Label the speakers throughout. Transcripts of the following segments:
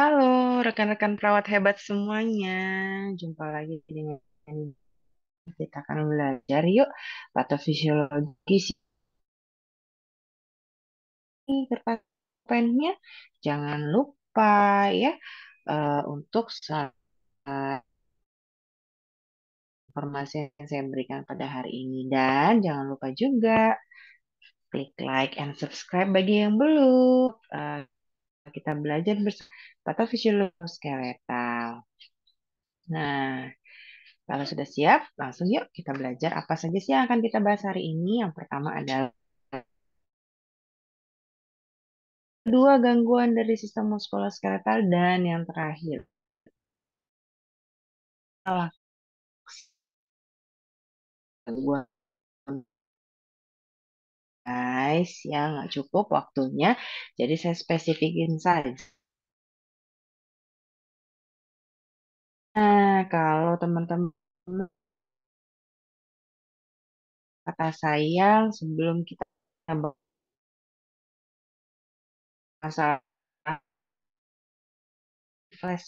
Speaker 1: Halo
Speaker 2: rekan-rekan perawat hebat semuanya, jumpa lagi dengan kita akan belajar
Speaker 1: yuk patofisiologi kertas pennya. Jangan lupa ya
Speaker 2: uh, untuk informasi yang saya berikan pada hari ini dan jangan lupa juga klik like and subscribe bagi yang belum. Uh, kita belajar bersama skeletal. Nah, kalau sudah siap, langsung yuk kita belajar apa saja sih yang akan kita bahas hari ini. Yang pertama adalah dua gangguan dari sistem muskuloskeletal dan yang
Speaker 1: terakhir gangguan guys yang nggak cukup waktunya. Jadi saya spesifikin saja. Nah, kalau teman-teman kata sayang sebelum kita masalah
Speaker 2: flash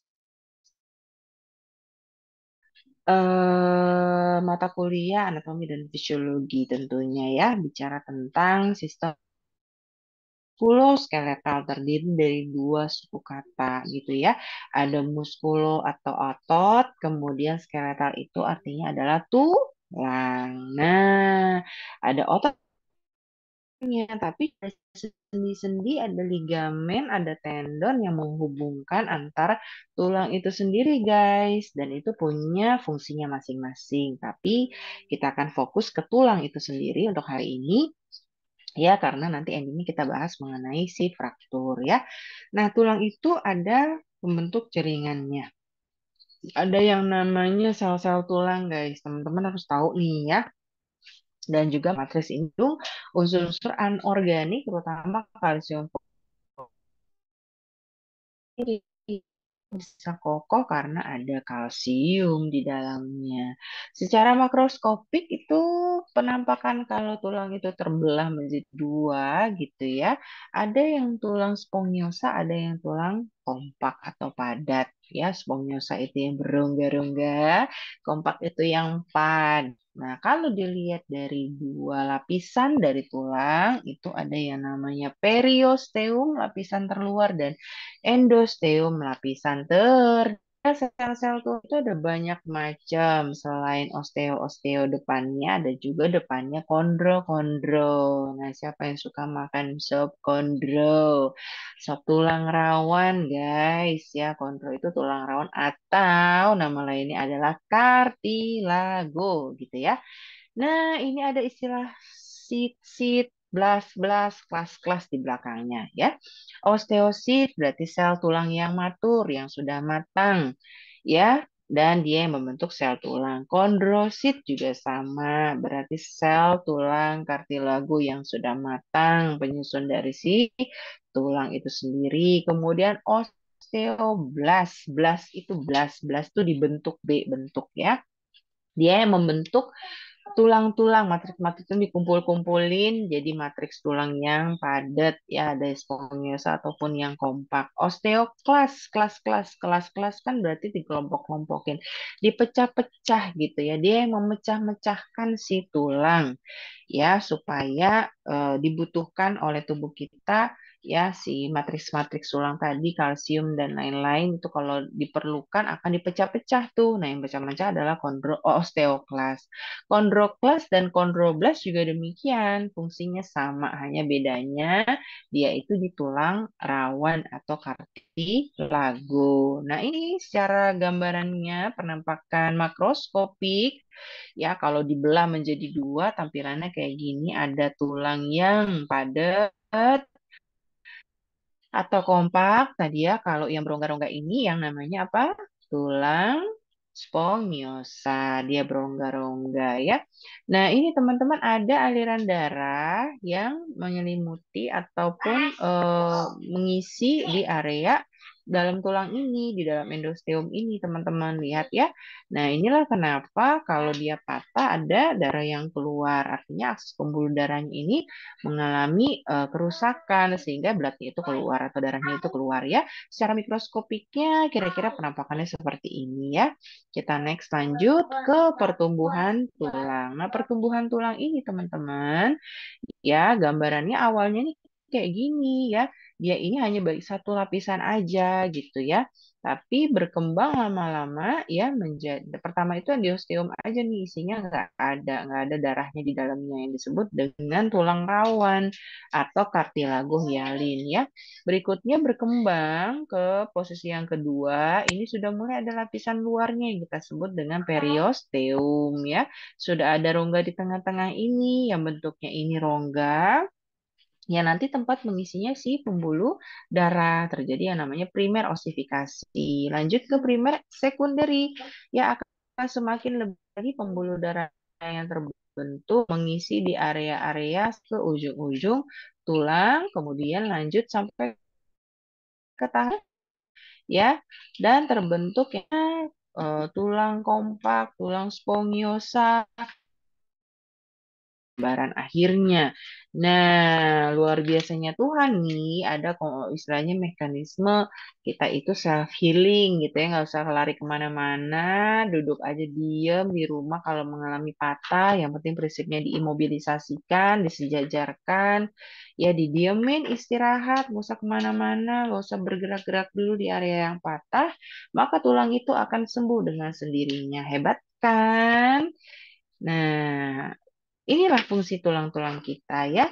Speaker 2: eh, mata kuliah anatomi dan fisiologi tentunya ya bicara tentang sistem muskuloskeletal terdiri dari dua suku kata gitu ya. Ada muskulo atau otot, kemudian skeletal itu artinya adalah tulang. Nah, ada otot Iya, tapi sendi-sendi ada ligamen, ada tendon yang menghubungkan antar tulang itu sendiri, guys. Dan itu punya fungsinya masing-masing. Tapi kita akan fokus ke tulang itu sendiri untuk hari ini. Ya, karena nanti endingnya kita bahas mengenai si fraktur ya. Nah, tulang itu ada pembentuk jaringannya. Ada yang namanya sel-sel tulang, guys. Teman-teman harus tahu nih ya dan juga matriks indung unsur-unsur anorganik terutama kalsium bisa kokoh karena ada kalsium di dalamnya. Secara makroskopik itu penampakan kalau tulang itu terbelah menjadi dua gitu ya. Ada yang tulang spongiosa, ada yang tulang kompak atau padat ya sponiosa itu yang berongga-rongga kompak itu yang pad nah kalau dilihat dari dua lapisan dari tulang itu ada yang namanya periosteum lapisan terluar dan endosteum lapisan ter Kan sel-sel tulang itu ada banyak macam. Selain osteo-osteo depannya, ada juga depannya kondro-kondro. Nah, siapa yang suka makan sop kondro? Sop tulang rawan, guys. Ya, kondro itu tulang rawan atau nama lainnya adalah kartilago, gitu ya. Nah, ini ada istilah sit-sit belas-belas kelas-kelas di belakangnya ya. Osteosit berarti sel tulang yang matur, yang sudah matang ya dan dia yang membentuk sel tulang. Kondrosit juga sama, berarti sel tulang kartilago yang sudah matang, penyusun dari si tulang itu sendiri. Kemudian osteoblas, blas itu blas, blas itu dibentuk B bentuk ya. Dia yang membentuk tulang-tulang matriks-matriks itu dikumpul-kumpulin jadi matriks tulang yang padat ya ada spongiosa ataupun yang kompak osteoklas kelas-kelas kelas-kelas kan berarti dikelompok-kelompokin dipecah-pecah gitu ya dia yang memecah-mecahkan si tulang ya supaya uh, dibutuhkan oleh tubuh kita ya si matriks-matriks tulang tadi kalsium dan lain-lain itu kalau diperlukan akan dipecah-pecah tuh nah yang pecah-pecah adalah kondro oh, osteoklas kondroklas dan kondroblas juga demikian fungsinya sama hanya bedanya dia itu di tulang rawan atau kartilago nah ini secara gambarannya penampakan makroskopik ya kalau dibelah menjadi dua tampilannya kayak gini ada tulang yang padat atau kompak tadi ya kalau yang berongga-rongga ini yang namanya apa tulang spongiosa dia berongga-rongga ya nah ini teman-teman ada aliran darah yang menyelimuti ataupun eh, mengisi di area dalam tulang ini, di dalam endosteum ini, teman-teman lihat ya. Nah, inilah kenapa kalau dia patah ada darah yang keluar. Artinya akses pembuluh darahnya ini mengalami uh, kerusakan sehingga bloodnya itu keluar atau darahnya itu keluar ya. Secara mikroskopiknya kira-kira penampakannya seperti ini ya. Kita next lanjut ke pertumbuhan tulang. Nah, pertumbuhan tulang ini teman-teman ya gambarannya awalnya nih kayak gini ya. Dia ini hanya baik satu lapisan aja gitu ya. Tapi berkembang lama-lama ya menjadi pertama itu endosteum aja nih isinya nggak ada nggak ada darahnya di dalamnya yang disebut dengan tulang rawan atau kartilago hialin ya. Berikutnya berkembang ke posisi yang kedua ini sudah mulai ada lapisan luarnya yang kita sebut dengan periosteum ya. Sudah ada rongga di tengah-tengah ini yang bentuknya ini rongga ya nanti tempat mengisinya si pembuluh darah terjadi yang namanya primer osifikasi lanjut ke primer sekunderi ya akan semakin lebih lagi pembuluh darah yang terbentuk mengisi di area-area ke ujung-ujung tulang kemudian lanjut sampai ke tangan ya dan terbentuknya uh, eh, tulang kompak tulang spongiosa gambaran akhirnya. Nah, luar biasanya Tuhan nih ada istilahnya mekanisme kita itu self healing gitu ya, nggak usah lari kemana-mana, duduk aja diem di rumah kalau mengalami patah, yang penting prinsipnya diimobilisasikan, disejajarkan, ya didiemin, istirahat, nggak usah kemana-mana, nggak usah bergerak-gerak dulu di area yang patah, maka tulang itu akan sembuh dengan sendirinya. Hebat kan? Nah, Inilah fungsi tulang-tulang kita ya.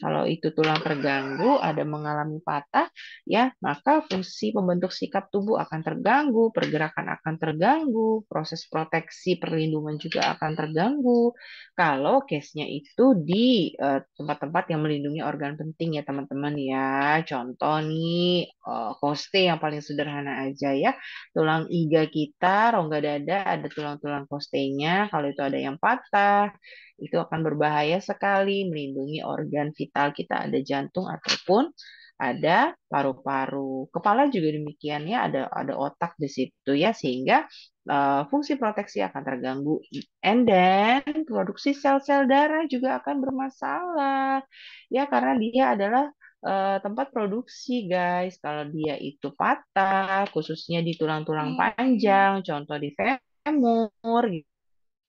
Speaker 2: Kalau itu tulang terganggu, ada mengalami patah, ya, maka fungsi pembentuk sikap tubuh akan terganggu, pergerakan akan terganggu, proses proteksi perlindungan juga akan terganggu. Kalau case-nya itu di eh, tempat-tempat uh, yang melindungi organ penting ya, teman-teman ya. Contoh nih uh, koste yang paling sederhana aja ya. Tulang iga kita, rongga dada ada tulang-tulang kostenya, kalau itu ada yang patah, itu akan berbahaya sekali melindungi organ vital kita ada jantung ataupun ada paru-paru. Kepala juga demikian ya ada ada otak di situ ya sehingga uh, fungsi proteksi akan terganggu. And then produksi sel-sel darah juga akan bermasalah. Ya karena dia adalah uh, tempat produksi guys. Kalau dia itu patah khususnya di tulang-tulang hmm. panjang, contoh di femur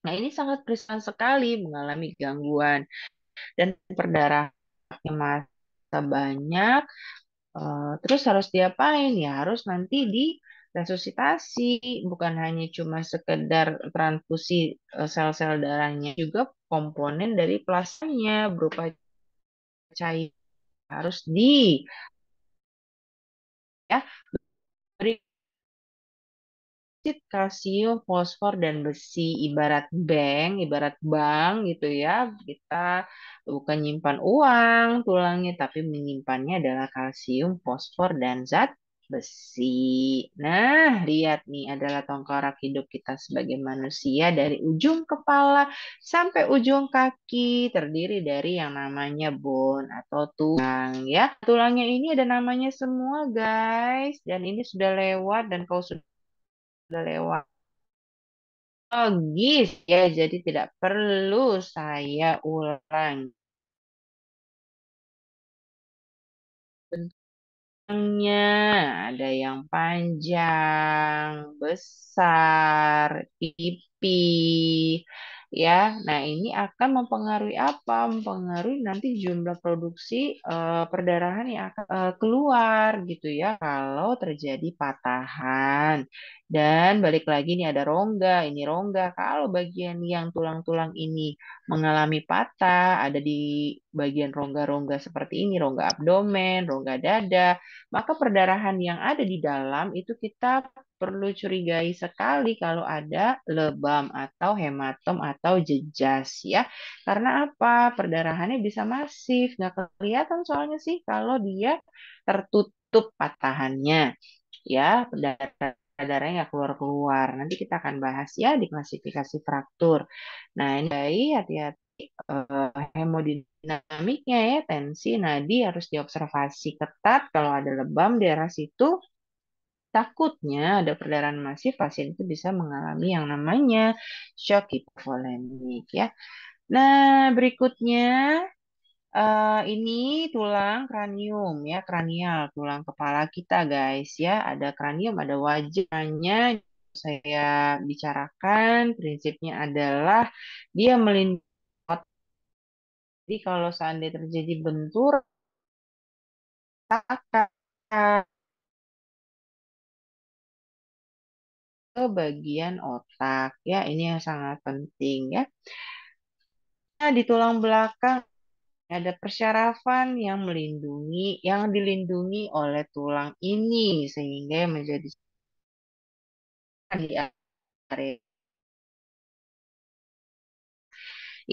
Speaker 2: Nah, ini sangat berisiko sekali mengalami gangguan dan perdarahannya masa banyak. Eh, terus harus diapain? Ya harus nanti di resusitasi, bukan hanya cuma sekedar transfusi eh, sel-sel darahnya, juga komponen dari plasmanya berupa cair harus
Speaker 1: di ya
Speaker 2: oksit, kalsium, fosfor dan besi ibarat bank, ibarat bank gitu ya. Kita bukan nyimpan uang tulangnya tapi menyimpannya adalah kalsium, fosfor dan zat besi. Nah, lihat nih adalah tongkorak hidup kita sebagai manusia dari ujung kepala sampai ujung kaki terdiri dari yang namanya bone atau tulang ya. Tulangnya ini ada namanya semua guys dan ini sudah lewat dan kau sudah sudah lewat. Logis ya, jadi tidak
Speaker 1: perlu saya ulang.
Speaker 2: Bentuknya ada yang panjang, besar, tipis ya. Nah, ini akan mempengaruhi apa? Mempengaruhi nanti jumlah produksi uh, perdarahan yang akan uh, keluar gitu ya kalau terjadi patahan. Dan balik lagi ini ada rongga, ini rongga. Kalau bagian yang tulang-tulang ini mengalami patah, ada di bagian rongga-rongga seperti ini, rongga abdomen, rongga dada, maka perdarahan yang ada di dalam itu kita perlu curigai sekali kalau ada lebam atau hematom atau jejas ya. Karena apa? Perdarahannya bisa masif, nggak kelihatan soalnya sih kalau dia tertutup patahannya ya darahnya nggak keluar-keluar. Nanti kita akan bahas ya di klasifikasi fraktur. Nah, ini bayi hati-hati uh, hemodinamiknya ya, tensi nadi harus diobservasi ketat. Kalau ada lebam di daerah situ, Takutnya ada perdarahan masif, pasien itu bisa mengalami yang namanya shock hipovolemik ya. Nah, berikutnya Uh, ini tulang kranium ya, kranial, tulang kepala kita guys ya. Ada kranium, ada wajahnya. Saya bicarakan prinsipnya adalah dia melindungi Jadi kalau seandainya terjadi bentur, akan ke bagian otak ya ini yang sangat penting ya nah, di tulang belakang ada persyarafan yang melindungi yang dilindungi oleh tulang ini sehingga menjadi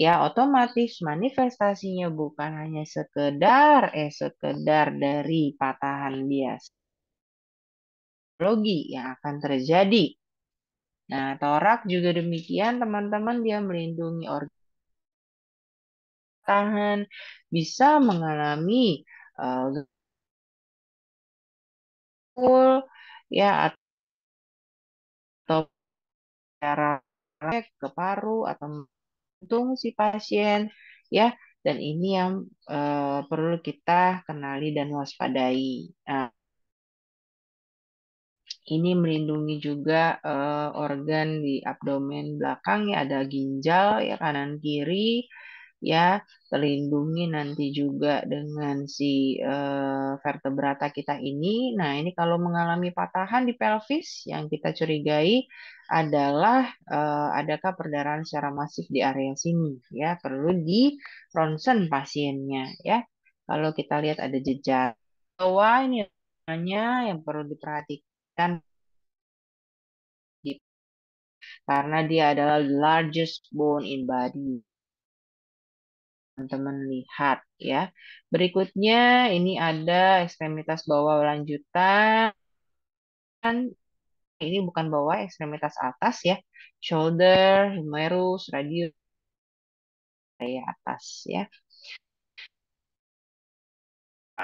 Speaker 2: ya otomatis manifestasinya bukan hanya sekedar eh sekedar dari patahan biasa logi yang akan terjadi Nah, torak juga demikian teman-teman dia melindungi organ tahan bisa mengalami
Speaker 1: uh, ya
Speaker 2: atau cara ke paru atau untung si pasien ya dan ini yang uh, perlu kita kenali dan waspadai. Nah, ini melindungi juga uh, organ di abdomen belakang ya ada ginjal ya kanan kiri ya terlindungi nanti juga dengan si uh, vertebrata kita ini. Nah, ini kalau mengalami patahan di pelvis yang kita curigai adalah uh, adakah perdarahan secara masif di area sini ya perlu di ronsen pasiennya ya. Kalau kita lihat ada jejak bawah ini namanya yang perlu diperhatikan dan karena dia adalah largest bone in body.
Speaker 1: Teman-teman lihat
Speaker 2: ya. Berikutnya ini ada ekstremitas bawah lanjutan. Ini bukan bawah, ekstremitas atas ya. Shoulder, humerus, radius,
Speaker 1: area atas ya.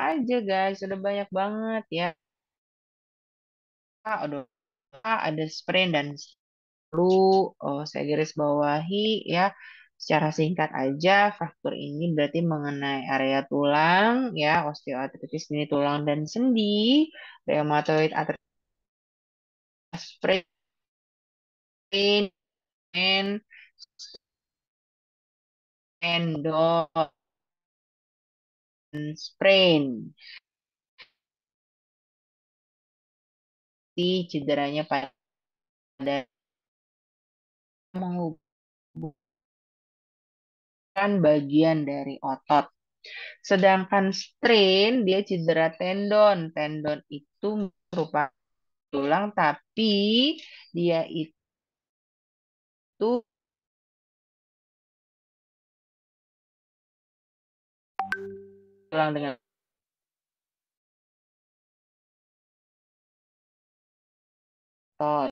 Speaker 2: Aja guys, sudah banyak banget ya ada ada sprint dan perlu oh, eh, saya garis bawahi ya secara singkat aja fraktur ini berarti mengenai area tulang ya osteoartritis ini tulang dan sendi rheumatoid arthritis
Speaker 1: sprain and endon sprain pasti cederanya pada menghubungkan
Speaker 2: bagian dari otot. Sedangkan strain dia cedera tendon. Tendon itu merupakan tulang tapi
Speaker 1: dia itu tulang dengan otot.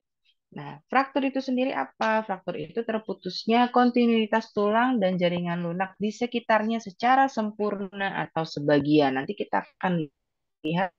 Speaker 2: Nah, fraktur itu sendiri apa? Fraktur itu terputusnya kontinuitas tulang dan jaringan lunak di sekitarnya secara sempurna atau sebagian. Nanti kita akan lihat.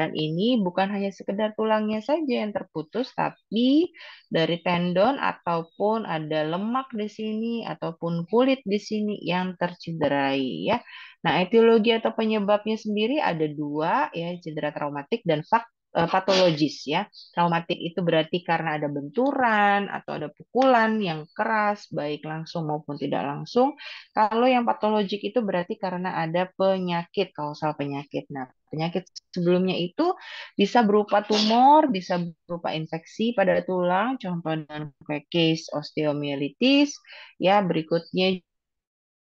Speaker 2: Dan ini bukan hanya sekedar tulangnya saja yang terputus, tapi dari tendon ataupun ada lemak di sini ataupun kulit di sini yang tercederai ya. Nah, etiologi atau penyebabnya sendiri ada dua ya, cedera traumatik dan faktor Eh, patologis ya. Traumatik itu berarti karena ada benturan atau ada pukulan yang keras baik langsung maupun tidak langsung. Kalau yang patologik itu berarti karena ada penyakit, kausal penyakit. Nah, penyakit sebelumnya itu bisa berupa tumor, bisa berupa infeksi pada tulang, contoh dengan case osteomyelitis, ya berikutnya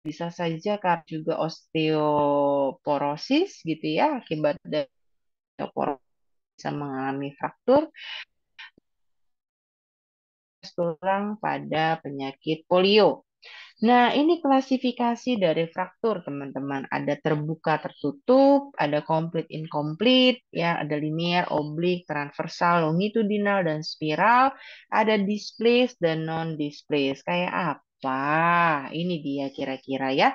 Speaker 2: bisa saja karena juga osteoporosis gitu ya akibat dari osteoporosis bisa mengalami fraktur tulang pada penyakit polio. Nah, ini klasifikasi dari fraktur, teman-teman. Ada terbuka tertutup, ada complete incomplete, ya, ada linear, oblique, transversal, longitudinal, dan spiral, ada displaced dan non-displaced. Kayak apa? Ini dia kira-kira ya.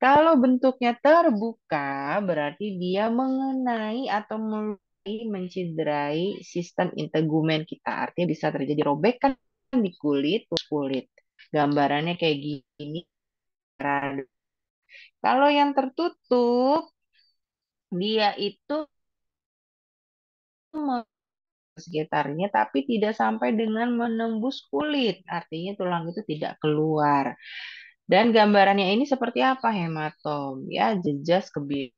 Speaker 2: Kalau bentuknya terbuka, berarti dia mengenai atau mencederai sistem integumen kita. Artinya bisa terjadi robekan di kulit, kulit. Gambarannya kayak gini. Kalau yang tertutup, dia itu sekitarnya tapi tidak sampai dengan menembus kulit. Artinya tulang itu tidak keluar. Dan gambarannya ini seperti apa hematom? Ya, jejas kebiru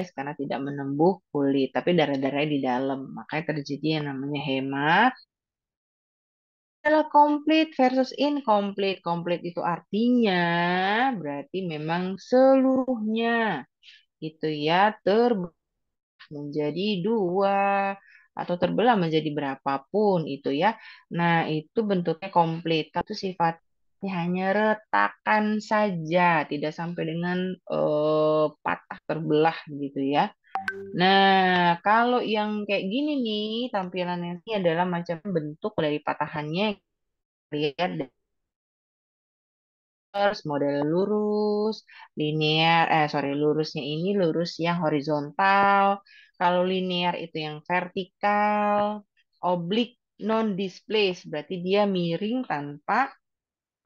Speaker 2: es karena tidak menembus kulit, tapi darah-darahnya di dalam. Makanya terjadi yang namanya hema. Kalau complete versus incomplete. Complete itu artinya berarti memang seluruhnya itu ya terbelah menjadi dua atau terbelah menjadi berapapun itu ya. Nah, itu bentuknya komplit. Itu sifat hanya retakan saja, tidak sampai dengan uh, patah terbelah gitu ya. Nah, kalau yang kayak gini nih, tampilannya ini adalah macam bentuk dari patahannya. Lihat deh model lurus, linear, eh sorry, lurusnya ini lurus yang horizontal, kalau linear itu yang vertikal, oblik non displace berarti dia miring tanpa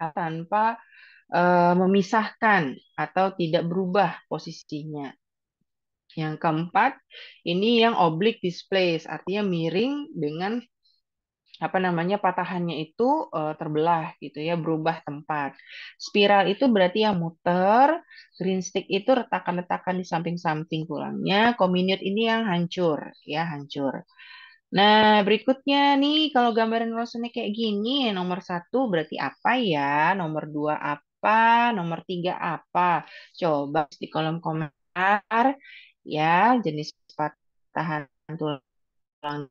Speaker 2: tanpa uh, memisahkan atau tidak berubah posisinya. Yang keempat, ini yang oblique displace, artinya miring dengan apa namanya patahannya itu uh, terbelah gitu ya, berubah tempat. Spiral itu berarti yang muter, green stick itu retakan-retakan di samping-samping tulangnya, comminuted ini yang hancur ya, hancur. Nah, berikutnya nih, kalau gambaran Rosenek kayak gini, nomor satu berarti apa ya? Nomor dua apa? Nomor tiga apa? Coba di kolom komentar ya, jenis patahan tulang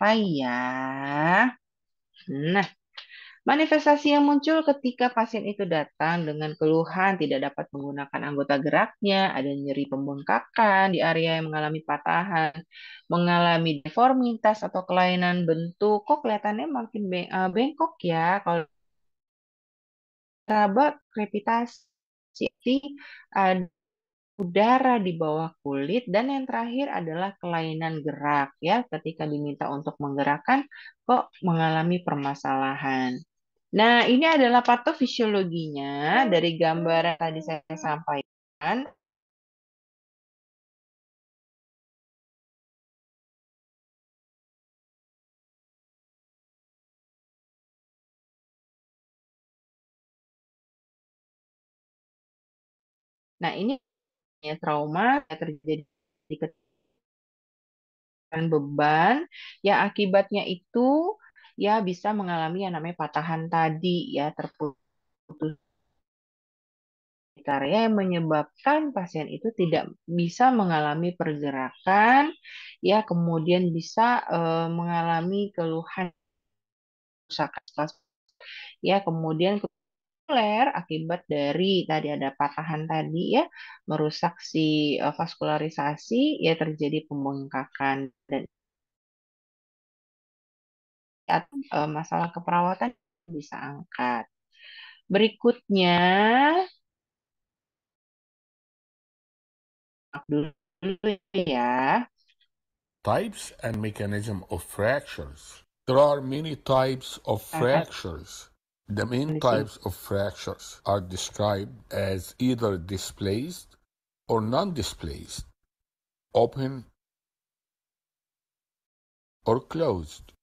Speaker 2: apa ya? Nah, Manifestasi yang muncul ketika pasien itu datang dengan keluhan tidak dapat menggunakan anggota geraknya, ada nyeri pembengkakan di area yang mengalami patahan, mengalami deformitas atau kelainan bentuk, kok kelihatannya makin eh, bengkok ya kalau terabak krepitasi ada udara di bawah kulit dan yang terakhir adalah kelainan gerak ya ketika diminta untuk menggerakkan kok mengalami permasalahan. Nah, ini adalah patofisiologinya dari gambar yang tadi saya sampaikan.
Speaker 1: Nah, ini trauma yang terjadi di
Speaker 2: beban yang akibatnya itu ya bisa mengalami yang namanya patahan tadi ya terputus karya yang menyebabkan pasien itu tidak bisa mengalami pergerakan, ya kemudian bisa uh, mengalami keluhan kerusakan ya kemudian kuler akibat dari tadi ada patahan tadi ya merusak si uh, vaskularisasi ya terjadi pembengkakan dan saat uh, eh, masalah keperawatan bisa angkat. Berikutnya
Speaker 1: dulu ya.
Speaker 3: Types and mechanism of fractures. There are many types of fractures. The main types of fractures are described as either displaced or non-displaced, open or closed.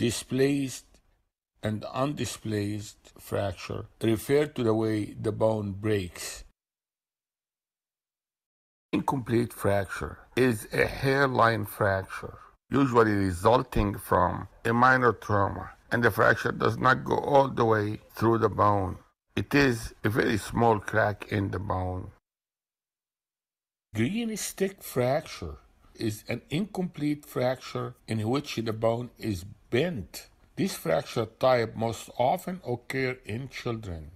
Speaker 3: Displaced and undisplaced fracture refer to the way the bone breaks. Incomplete fracture is a hairline fracture, usually resulting from a minor trauma, and the fracture does not go all the way through the bone. It is a very small crack in the bone. Green stick fracture is an incomplete fracture in which the bone is bent. This fracture type most often occur in children.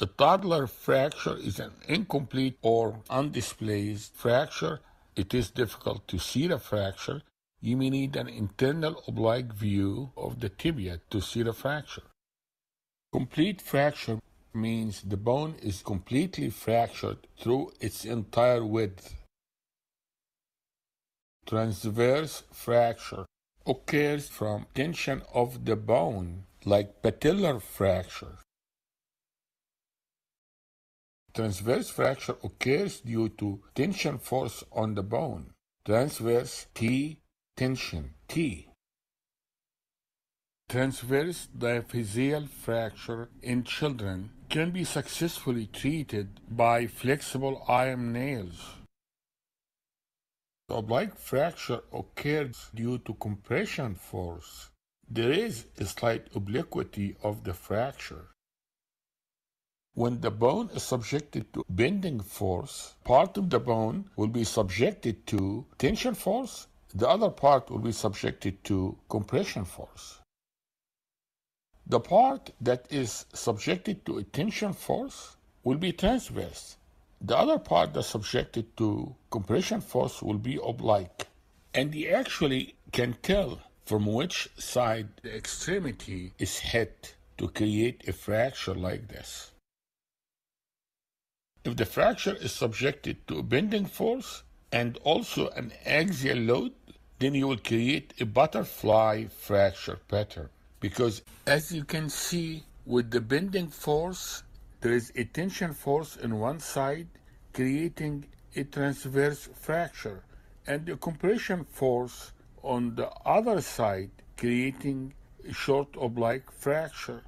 Speaker 3: A toddler fracture is an incomplete or undisplaced fracture. It is difficult to see the fracture. You may need an internal oblique view of the tibia to see the fracture. Complete fracture means the bone is completely fractured through its entire width. Transverse fracture occurs from tension of the bone, like patellar fracture. Transverse fracture occurs due to tension force on the bone. Transverse T tension T. Transverse diaphyseal fracture in children can be successfully treated by flexible iron nails oblique fracture occurs due to compression force. There is a slight obliquity of the fracture. When the bone is subjected to bending force, part of the bone will be subjected to tension force, the other part will be subjected to compression force. The part that is subjected to a tension force will be transverse the other part that's subjected to compression force will be oblique. And you actually can tell from which side the extremity is hit to create a fracture like this. If the fracture is subjected to a bending force and also an axial load, then you will create a butterfly fracture pattern. Because as you can see, with the bending force, there is a tension force on one side creating a transverse fracture and a compression force on the other side creating a short oblique fracture.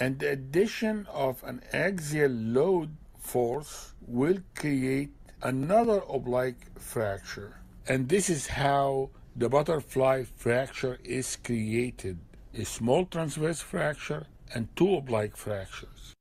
Speaker 3: And the addition of an axial load force will create another oblique fracture. And this is how the butterfly fracture is created a small transverse fracture and two oblique fractures.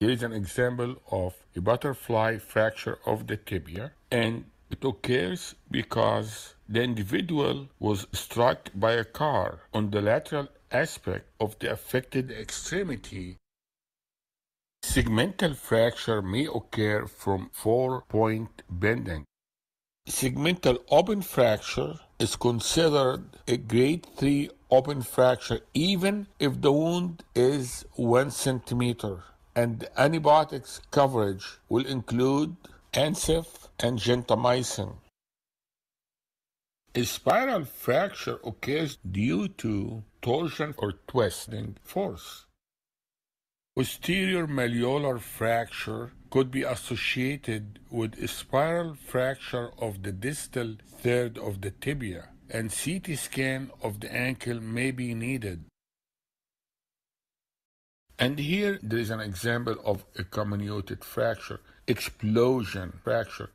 Speaker 3: Here is an example of a butterfly fracture of the tibia and it occurs because the individual was struck by a car on the lateral aspect of the affected extremity. Segmental fracture may occur from four-point bending. Segmental open fracture is considered a grade 3 open fracture even if the wound is 1 centimeter and antibiotics coverage will include NSAID and gentamicin. A spiral fracture occurs due to torsion or twisting force. Posterior malleolar fracture could be associated with a spiral fracture of the distal third of the tibia, and CT scan of the ankle may be needed. And here there is an example of a comminuted fracture, explosion fracture.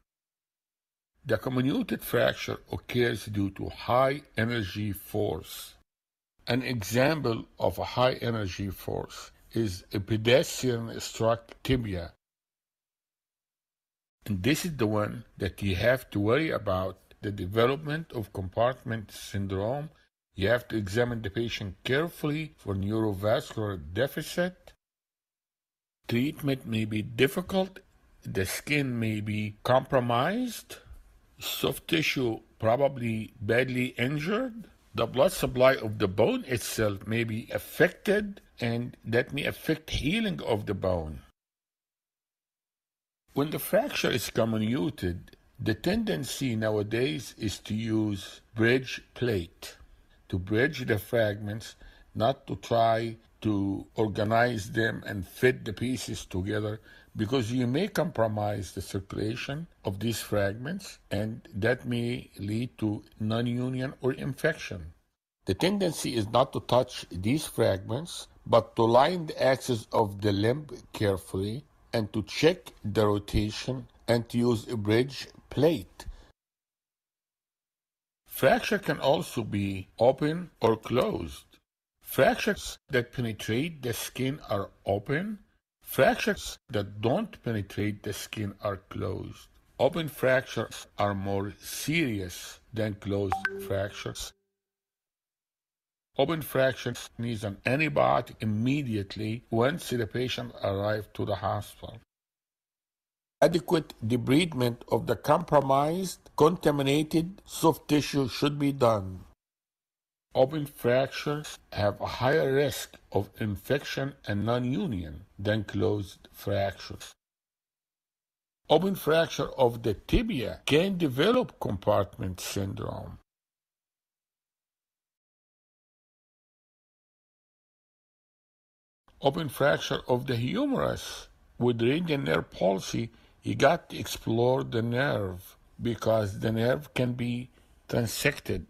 Speaker 3: The comminuted fracture occurs due to high energy force. An example of a high energy force is a pedestrian struck tibia. And this is the one that you have to worry about the development of compartment syndrome you have to examine the patient carefully for neurovascular deficit. Treatment may be difficult. The skin may be compromised. Soft tissue probably badly injured. The blood supply of the bone itself may be affected, and that may affect healing of the bone. When the fracture is comminuted, the tendency nowadays is to use bridge plate to bridge the fragments, not to try to organize them and fit the pieces together because you may compromise the circulation of these fragments and that may lead to non-union or infection. The tendency is not to touch these fragments but to line the axis of the limb carefully and to check the rotation and to use a bridge plate Fracture can also be open or closed. Fractures that penetrate the skin are open. Fractures that don't penetrate the skin are closed. Open fractures are more serious than closed fractures. Open fractures need an antibiotic immediately once the patient arrives to the hospital adequate debridement of the compromised, contaminated soft tissue should be done. Open fractures have a higher risk of infection and non-union than closed fractures. Open fracture of the tibia can develop compartment syndrome. Open fracture of the humerus with radial nerve palsy you got to explore the nerve because the nerve can be transected.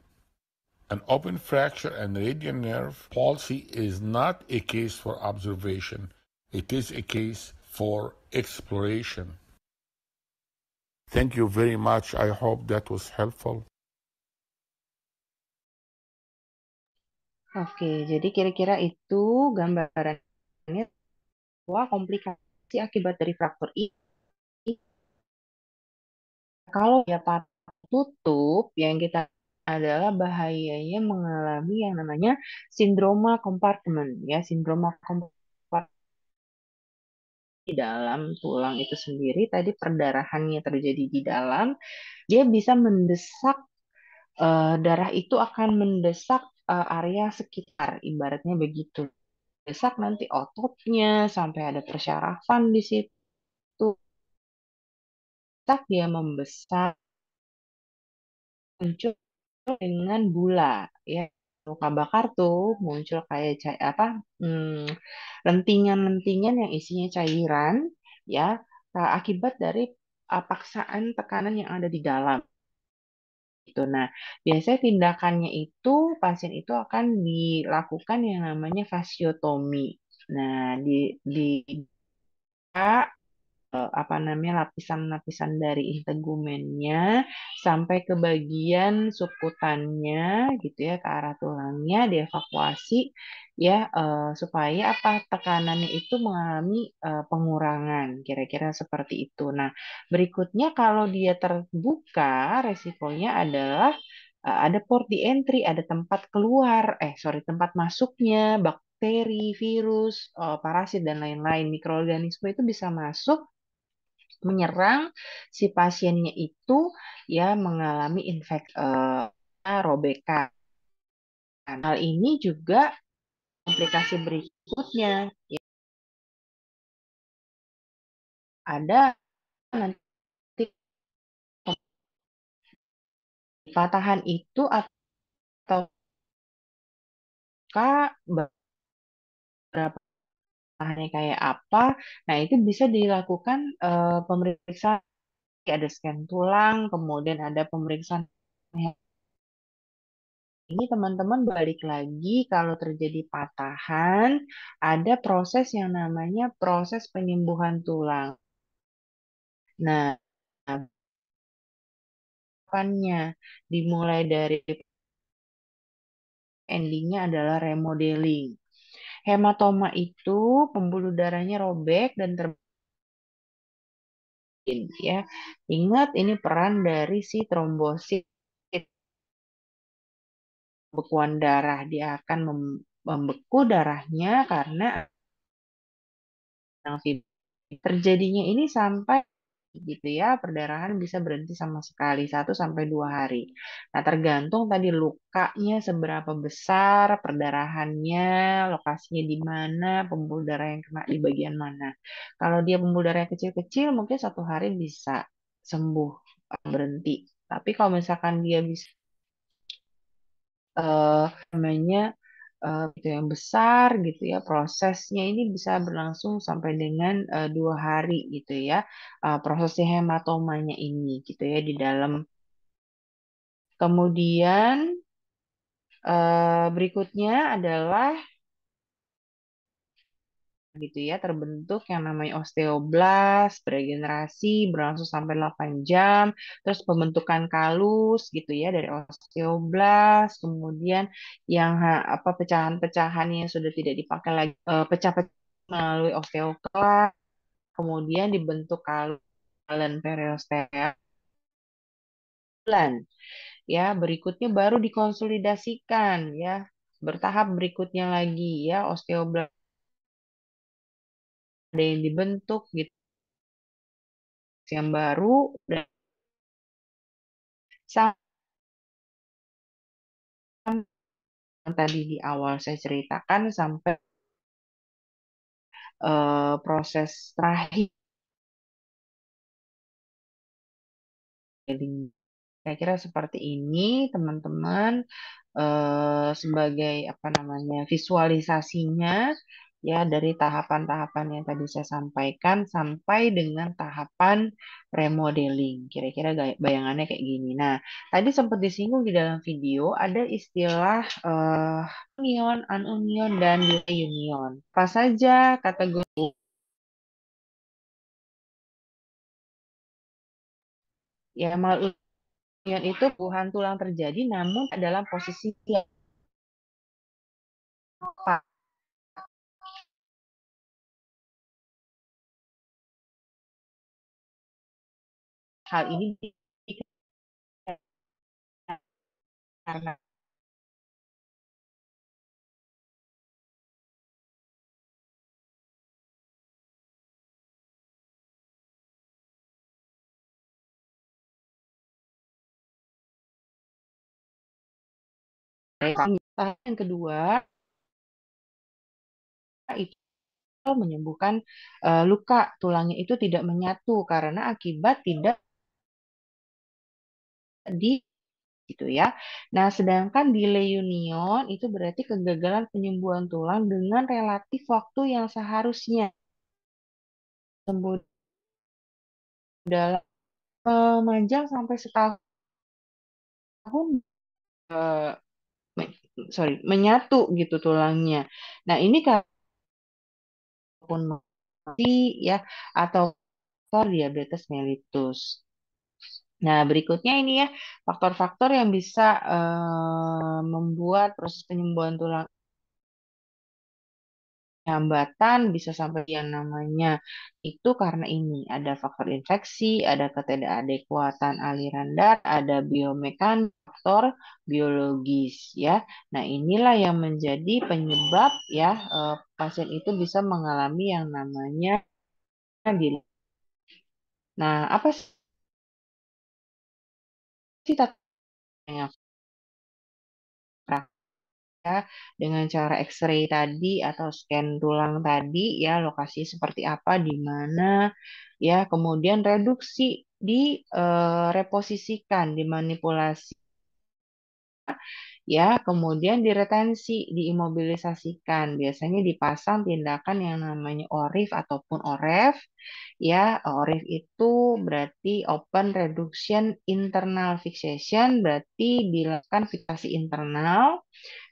Speaker 3: An open fracture and radial nerve palsy is not a case for observation. It is a case for exploration. Thank you very much. I hope that was helpful.
Speaker 2: Oke, jadi kira-kira itu gambarannya bahwa komplikasi akibat dari fraktur ini Kalau ya patah tutup, yang kita adalah bahayanya mengalami yang namanya sindroma kompartemen ya sindroma kompartemen di dalam tulang itu sendiri tadi perdarahannya terjadi di dalam dia bisa mendesak uh, darah itu akan mendesak uh, area sekitar ibaratnya begitu desak nanti ototnya sampai ada persyarafan di situ tak dia membesar muncul dengan gula ya luka bakar tuh muncul kayak cair, apa hmm, lentingan rentingan yang isinya cairan ya e, akibat dari e, paksaan tekanan yang ada di dalam itu. Nah, biasanya tindakannya itu pasien itu akan dilakukan yang namanya fasiotomi. Nah, di di uh, apa namanya lapisan-lapisan dari integumennya sampai ke bagian subkutannya gitu ya ke arah tulangnya dievakuasi ya uh, supaya apa tekanannya itu mengalami uh, pengurangan kira-kira seperti itu. Nah, berikutnya kalau dia terbuka resikonya adalah ada port di entry, ada tempat keluar, eh sorry tempat masuknya bakteri, virus, parasit dan lain-lain mikroorganisme itu bisa masuk menyerang si pasiennya itu ya mengalami infek uh, eh, robekan. Hal ini juga komplikasi berikutnya
Speaker 1: ya. ada nanti patahan itu atau berapa
Speaker 2: masalahnya kayak apa. Nah, itu bisa dilakukan uh, pemeriksaan ada scan tulang, kemudian ada pemeriksaan ini teman-teman balik lagi kalau terjadi patahan, ada proses yang namanya proses penyembuhan tulang. Nah, kapannya dimulai dari endingnya adalah remodeling. Hematoma itu pembuluh darahnya robek dan ter ya. Ingat ini peran dari si trombosit bekuan darah dia akan membeku darahnya karena terjadinya ini sampai gitu ya perdarahan bisa berhenti sama sekali satu sampai dua hari. Nah, tergantung tadi lukanya seberapa besar, perdarahannya, lokasinya di mana, pembuluh darah yang kena di bagian mana. Kalau dia pembuluh darahnya kecil-kecil mungkin satu hari bisa sembuh eh, berhenti. Tapi kalau misalkan dia bisa eh namanya uh, yang besar gitu ya prosesnya ini bisa berlangsung sampai dengan uh, dua hari gitu ya uh, eh, proses hematomanya ini gitu ya di dalam kemudian uh, berikutnya adalah gitu ya terbentuk yang namanya osteoblast beregenerasi berlangsung sampai 8 jam terus pembentukan kalus gitu ya dari osteoblast kemudian yang apa pecahan-pecahan yang sudah tidak dipakai lagi eh, pecah-pecah melalui osteoklas kemudian dibentuk kalen dan ya berikutnya baru dikonsolidasikan ya bertahap berikutnya lagi ya osteoblast ada yang dibentuk gitu yang
Speaker 1: baru dan yang tadi di awal saya ceritakan sampai uh, proses terakhir
Speaker 2: saya kira seperti ini teman-teman uh, sebagai apa namanya visualisasinya ya dari tahapan-tahapan yang tadi saya sampaikan sampai dengan tahapan remodeling. Kira-kira bayangannya kayak gini. Nah, tadi sempat disinggung di dalam video ada istilah uh, union, ununion dan reunion. Apa
Speaker 1: saja kategori ya malunion itu bukan tulang terjadi namun dalam posisi apa hal ini karena
Speaker 2: nah, yang kedua itu menyembuhkan uh, luka tulangnya itu tidak menyatu karena akibat tidak di gitu ya. Nah, sedangkan delay union itu berarti kegagalan penyembuhan tulang dengan relatif waktu yang seharusnya sembuh dalam memanjang sampai setahun uh, sorry menyatu gitu tulangnya. Nah, ini kalaupun mati ya atau diabetes mellitus. Nah, berikutnya ini ya, faktor-faktor yang bisa uh, membuat proses penyembuhan tulang hambatan bisa sampai yang namanya itu karena ini ada faktor infeksi, ada ketidakadekuatan aliran darah, ada biomekan faktor biologis ya. Nah, inilah yang menjadi penyebab ya eh, pasien itu bisa mengalami yang namanya Nah, apa
Speaker 1: sih sih tanya
Speaker 2: ya dengan cara X-ray tadi atau scan tulang tadi ya lokasi seperti apa di mana ya kemudian reduksi direposisikan dimanipulasi ya kemudian diretensi, diimobilisasikan. Biasanya dipasang tindakan yang namanya ORIF ataupun OREF. Ya, ORIF itu berarti Open Reduction Internal Fixation, berarti dilakukan fiksasi internal.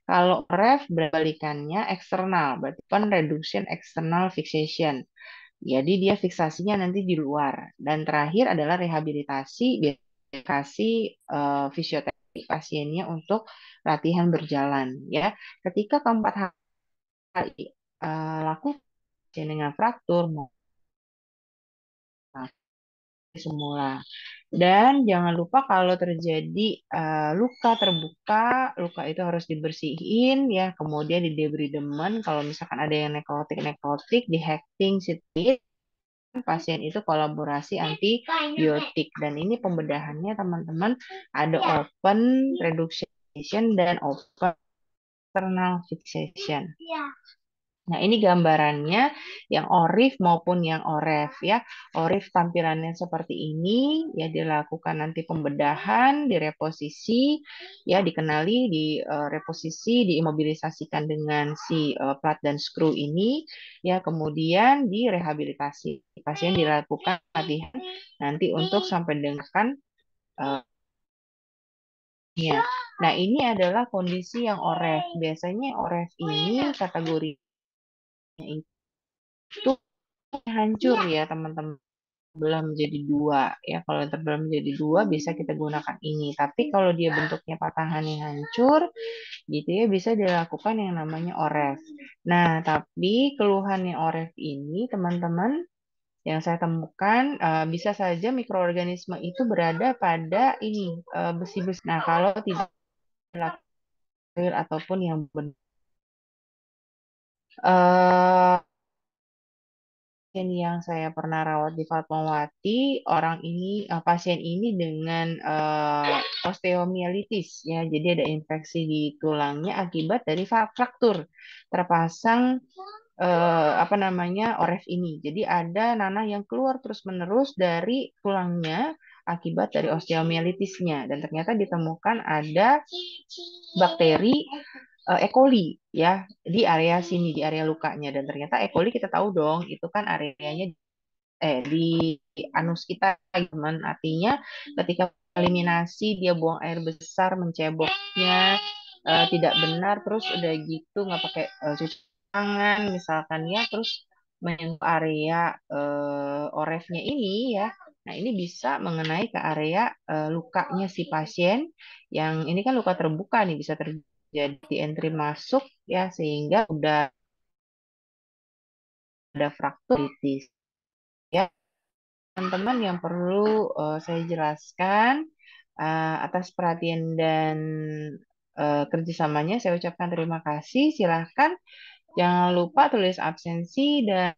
Speaker 2: Kalau OREF berbalikannya eksternal, berarti Open Reduction External Fixation. Jadi dia fiksasinya nanti di luar. Dan terakhir adalah rehabilitasi, biasanya kasih uh, eh, fisioterapi pasiennya untuk latihan berjalan ya. Ketika keempat hal uh, eh, lakukan dengan fraktur semula. Dan jangan lupa kalau terjadi uh, luka terbuka, luka itu harus dibersihin ya, kemudian di debridement kalau misalkan ada yang nekrotik nekrotik, di hacking sedikit pasien itu kolaborasi antibiotik dan ini pembedahannya teman-teman ada iya. open reduction dan open internal fixation. Iya. Nah, ini gambarannya yang orif maupun yang oref ya. Orif tampilannya seperti ini ya dilakukan nanti pembedahan, direposisi ya dikenali, di uh, reposisi, diimobilisasikan dengan si uh, plat dan skru ini ya kemudian direhabilitasi. Pasien dilakukan latihan nanti untuk sampai dengan uh, ya. Nah, ini adalah kondisi yang oref. Biasanya oref ini kategori Iya. itu hancur iya. ya teman-teman Belum menjadi dua ya kalau terbelah menjadi dua bisa kita gunakan ini tapi kalau dia bentuknya patahan yang hancur gitu ya bisa dilakukan yang namanya ores nah tapi keluhannya ores ini teman-teman yang saya temukan eh, bisa saja mikroorganisme itu berada pada ini eh, besi-besi nah kalau tidak ataupun yang benar Eee, eh, pasien yang saya pernah rawat di Fatmawati, orang ini uh, pasien ini dengan, uh, eh, osteomielitis ya, jadi ada infeksi di tulangnya akibat dari fraktur terpasang, uh, apa namanya, oref ini. Jadi ada nanah yang keluar terus-menerus dari tulangnya akibat dari osteomielitisnya dan ternyata ditemukan ada bakteri Eh, e. coli ya di area sini di area hmm. lukanya dan ternyata E. coli kita tahu dong itu kan areanya eh di anus kita teman artinya ketika eliminasi dia buang air besar menceboknya e, tidak benar terus udah gitu nggak pakai e, cuci tangan misalkan ya terus menyentuh area e, orefnya ini ya Nah, ini bisa mengenai ke area e, lukanya si pasien yang ini kan luka terbuka nih bisa terjadi jadi entry masuk ya sehingga udah ada fraktur Ya, teman-teman yang perlu uh, saya jelaskan uh, atas perhatian dan uh, kerjasamanya saya ucapkan terima kasih. Silahkan jangan lupa tulis absensi dan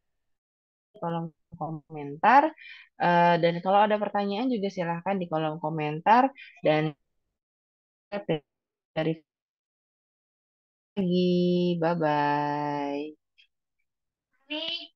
Speaker 2: kolom komentar uh, dan kalau ada pertanyaan juga silahkan di kolom komentar dan dari lagi Bye.